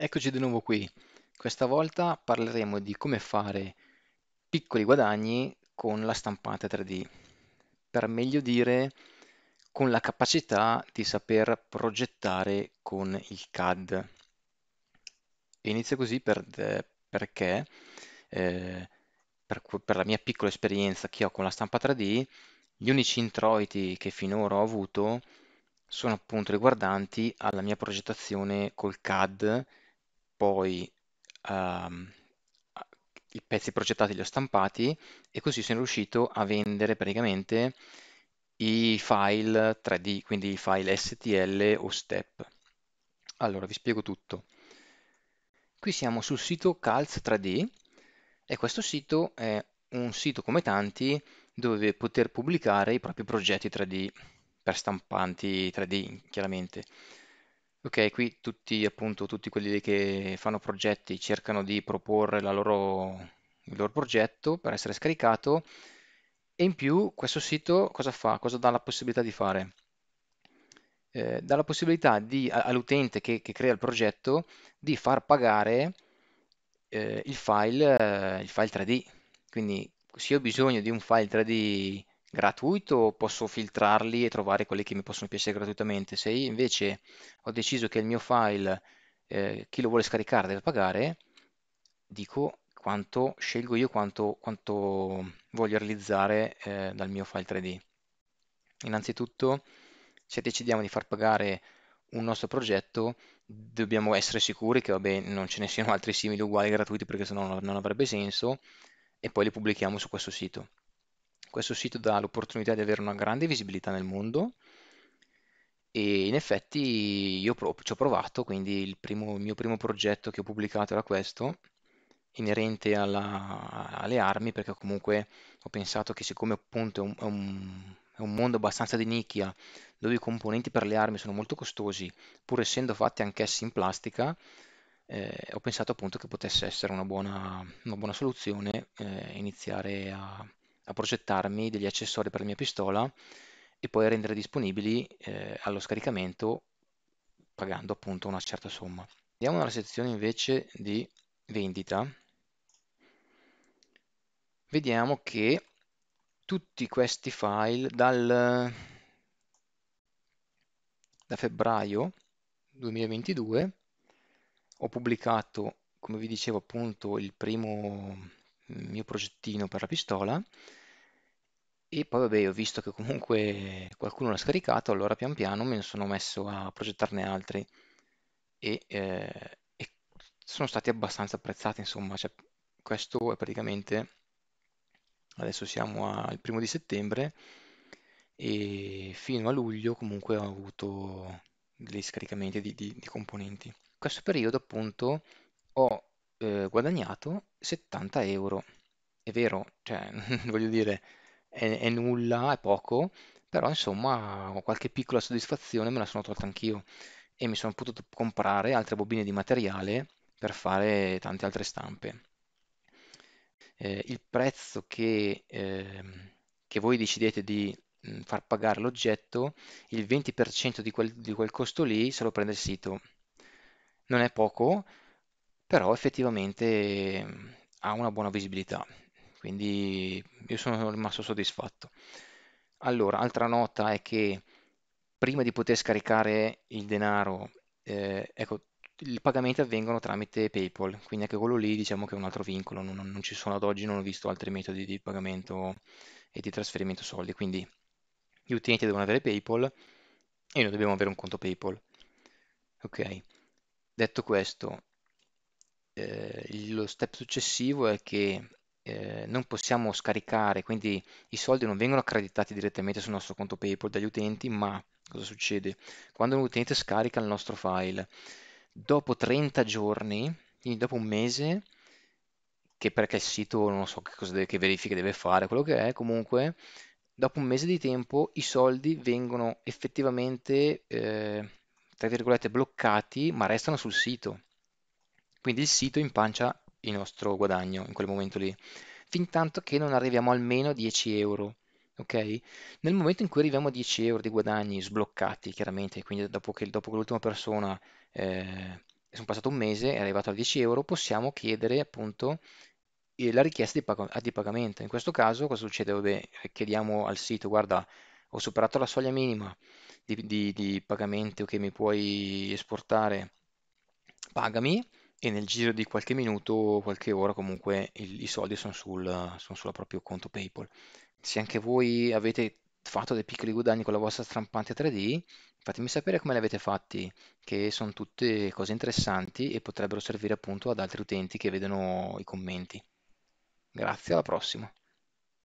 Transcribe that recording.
Eccoci di nuovo qui. Questa volta parleremo di come fare piccoli guadagni con la stampante 3D, per meglio dire con la capacità di saper progettare con il CAD. inizio così per, perché, eh, per, per la mia piccola esperienza che ho con la stampa 3D, gli unici introiti che finora ho avuto sono appunto riguardanti alla mia progettazione col CAD poi ehm, i pezzi progettati li ho stampati e così sono riuscito a vendere praticamente i file 3D, quindi i file STL o STEP. Allora, vi spiego tutto. Qui siamo sul sito Calz 3D e questo sito è un sito come tanti dove poter pubblicare i propri progetti 3D per stampanti 3D, chiaramente. Ok, qui tutti, appunto, tutti quelli che fanno progetti cercano di proporre la loro- il loro progetto per essere scaricato e in più questo sito cosa fa? Cosa dà la possibilità di fare? Eh, dà la possibilità all'utente che, che crea il progetto di far pagare eh, il file, eh, il file 3D. Quindi se io ho bisogno di un file 3D gratuito posso filtrarli e trovare quelli che mi possono piacere gratuitamente. Se io invece ho deciso che il mio file, eh, chi lo vuole scaricare deve pagare, dico quanto scelgo io quanto, quanto voglio realizzare eh, dal mio file 3D. Innanzitutto, se decidiamo di far pagare un nostro progetto, dobbiamo essere sicuri che vabbè, non ce ne siano altri simili uguali gratuiti perché sennò non avrebbe senso e poi li pubblichiamo su questo sito. Questo sito dà l'opportunità di avere una grande visibilità nel mondo e in effetti io ci ho provato, quindi il primo- il mio primo progetto che ho pubblicato era questo, inerente alla- alle armi, perché comunque ho pensato che siccome appunto è un, è un- è un mondo abbastanza di nicchia, dove i componenti per le armi sono molto costosi, pur essendo fatti anch'essi in plastica, eh, ho pensato appunto che potesse essere una buona, una buona soluzione eh, iniziare a a progettarmi degli accessori per la mia pistola e poi rendere disponibili eh, allo scaricamento pagando appunto una certa somma. Andiamo nella sezione invece di vendita. Vediamo che tutti questi file dal, da febbraio 2022 ho pubblicato, come vi dicevo appunto, il primo mm, mio progettino per la pistola e poi vabbè, ho visto che comunque qualcuno l'ha scaricato, allora pian piano me ne sono messo a progettarne altri e, eh, e sono stati abbastanza apprezzati, insomma, cioè, questo è praticamente, adesso siamo al primo di settembre e fino a luglio comunque ho avuto degli scaricamenti di, di, di componenti. In questo periodo appunto ho eh, guadagnato 70 euro, è vero, cioè, voglio dire è, è nulla, è poco, però insomma qualche piccola soddisfazione me la sono tolta anch'io e mi sono potuto comprare altre bobine di materiale per fare tante altre stampe. Eh, il prezzo che, eh, che, voi decidete di mm, far pagare l'oggetto, il 20% di quel, di quel costo lì se lo prende il sito. Non è poco, però effettivamente mm, ha una buona visibilità quindi io sono rimasto soddisfatto. Allora, altra nota è che prima di poter scaricare il denaro, eh, ecco, i pagamenti avvengono tramite PayPal, quindi anche quello lì diciamo che è un altro vincolo, non, non ci sono ad oggi, non ho visto altri metodi di pagamento e di trasferimento soldi, quindi gli utenti devono avere PayPal e noi dobbiamo avere un conto PayPal. Ok, detto questo, eh, lo step successivo è che eh, non possiamo scaricare, quindi i soldi non vengono accreditati direttamente sul nostro conto PayPal dagli utenti, ma cosa succede? Quando un utente scarica il nostro file, dopo 30 giorni, quindi dopo un mese, che perché il sito non so che cosa deve, che verifiche deve fare, quello che è, comunque dopo un mese di tempo i soldi vengono effettivamente, eh, tra virgolette, bloccati, ma restano sul sito. Quindi il sito in impancia il nostro guadagno in quel momento lì, fin tanto che non arriviamo almeno a 10 euro. Ok? Nel momento in cui arriviamo a 10 euro di guadagni sbloccati, chiaramente, quindi dopo che, dopo l'ultima persona eh, sono passato un mese, è arrivato a 10 euro, possiamo chiedere appunto la richiesta di, pag di, pagamento. In questo caso cosa succede? Vabbè, chiediamo al sito, guarda, ho superato la soglia minima di, di, di pagamento che mi puoi esportare, pagami e nel giro di qualche minuto, qualche ora comunque il- i soldi sono sul, son sul proprio conto PayPal. Se anche voi avete fatto dei piccoli guadagni con la vostra stampante 3D, fatemi sapere come li avete fatti, che sono tutte cose interessanti e potrebbero servire appunto ad altri utenti che vedono i commenti. Grazie, alla prossima.